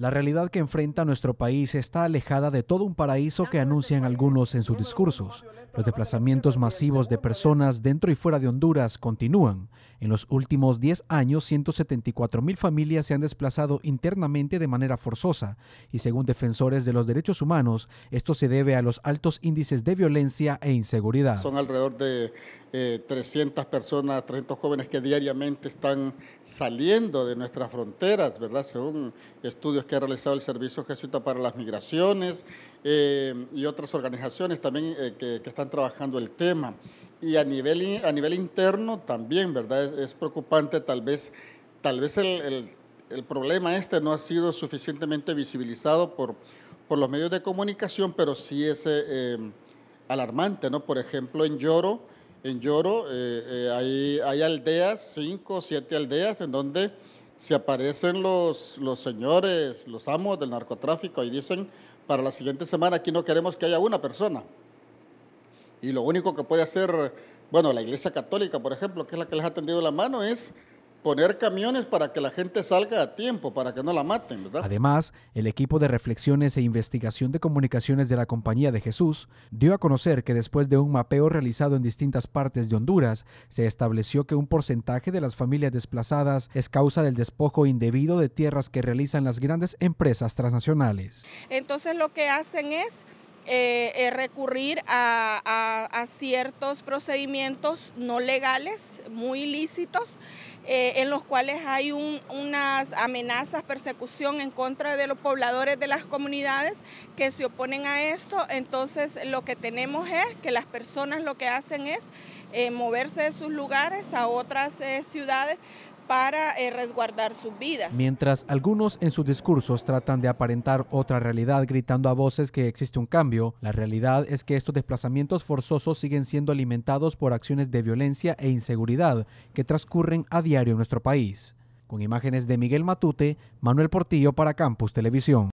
La realidad que enfrenta nuestro país está alejada de todo un paraíso que anuncian algunos en sus discursos. Los desplazamientos masivos de personas dentro y fuera de Honduras continúan. En los últimos 10 años, 174 mil familias se han desplazado internamente de manera forzosa y según defensores de los derechos humanos, esto se debe a los altos índices de violencia e inseguridad. Son alrededor de 300 eh, personas, 300 jóvenes que diariamente están saliendo de nuestras fronteras, ¿verdad? Según estudios que ha realizado el Servicio Jesuita para las Migraciones eh, y otras organizaciones también eh, que, están trabajando el tema. Y a nivel, a nivel interno también, ¿verdad? Es, preocupante tal vez, tal vez el, problema este no ha sido suficientemente visibilizado por por los medios de comunicación, pero sí es alarmante, ¿no? Por ejemplo, en Lloro en Lloro eh, eh, hay, aldeas, cinco o siete aldeas, en donde se aparecen los, los señores, los amos del narcotráfico y dicen, para la siguiente semana aquí no queremos que haya una persona. Y lo único que puede hacer, bueno, la Iglesia Católica, por ejemplo, que es la que les ha tendido la mano, es poner camiones para que la gente salga a tiempo, para que no la maten, ¿verdad? Además, el equipo de reflexiones e investigación de comunicaciones de la Compañía de Jesús dio a conocer que después de un mapeo realizado en distintas partes de Honduras, se estableció que un porcentaje de las familias desplazadas es causa del despojo indebido de tierras que realizan las grandes empresas transnacionales. Entonces lo que hacen es eh, recurrir a, ciertos procedimientos no legales, muy ilícitos, eh, en los cuales hay unas amenazas, persecución en contra de los pobladores de las comunidades que se oponen a esto. Entonces lo que tenemos es que las personas lo que hacen es eh, moverse de sus lugares a otras ciudades para eh, resguardar sus vidas. Mientras algunos en sus discursos tratan de aparentar otra realidad gritando a voces que existe un cambio, la realidad es que estos desplazamientos forzosos siguen siendo alimentados por acciones de violencia e inseguridad que transcurren a diario en nuestro país. Con imágenes de Miguel Matute, Manuel Portillo para Campus Televisión.